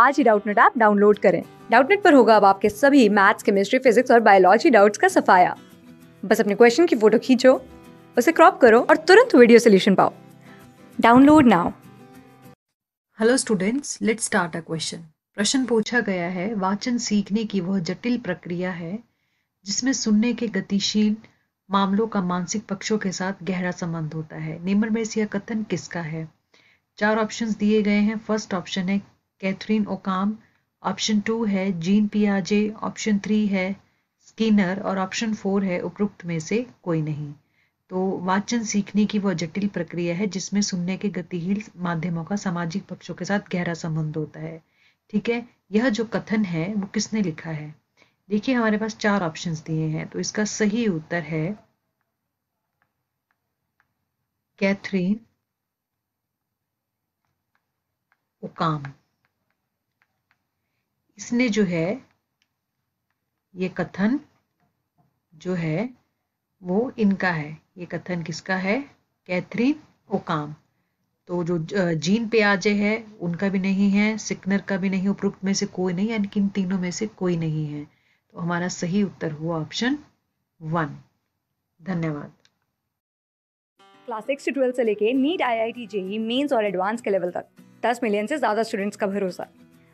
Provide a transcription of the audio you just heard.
आज ही Doubtnut app download करें डाउटनेट पर होगा अब आपके सभी मैथ्स केमिस्ट्री फिजिक्स और बायोलॉजी डाउट्स का सफाया बस अपने क्वेश्चन की फोटो खींचो उसे क्रॉप करो और तुरंत वीडियो सोल्यूशन पाओ download now hello students let start a question प्रश्न पूछा गया है वाचन सीखने की वह जटिल प्रक्रिया है जिसमें सुनने के गतिशील मामलों का मानसिक पक्षों के साथ गहरा संबंध होता है निम्न में से यह कथन किसका है चार ऑप्शंस दिए गए हैं फर्स्ट ऑप्शन है कैथरीन ओकाम ऑप्शन टू है जीन पियाजे ऑप्शन थ्री है स्किनर और ऑप्शन फोर है उपरोक्त में से कोई नहीं तो वाचन सीखने की वह जटिल प्रक्रिया है जिसमें सुनने के गतिशील माध्यमों का सामाजिक पक्षों के साथ गहरा संबंध होता है ठीक है यह जो कथन है वो किसने लिखा है देखिए हमारे पास चार ऑप्शन दिए हैं तो इसका सही उत्तर है कैथरीन ओकाम इसने जो है ये कथन जो है वो इनका है ये कथन किसका है कैथरीन ओकाम तो जो जीन पियाजे है उनका भी नहीं है सिकनर का भी नहीं उपरोक्त में से कोई नहीं यानी कि इन तीनों में से कोई नहीं है तो हमारा सही उत्तर हुआ ऑप्शन वन धन्यवाद क्लास सिक्स से ट्वेल्थ से लेके NEET I I T JEE mains और एडवांस के लेवल तक दस मिलियन से ज़्यादा स्टूडेंट्स का भरोसा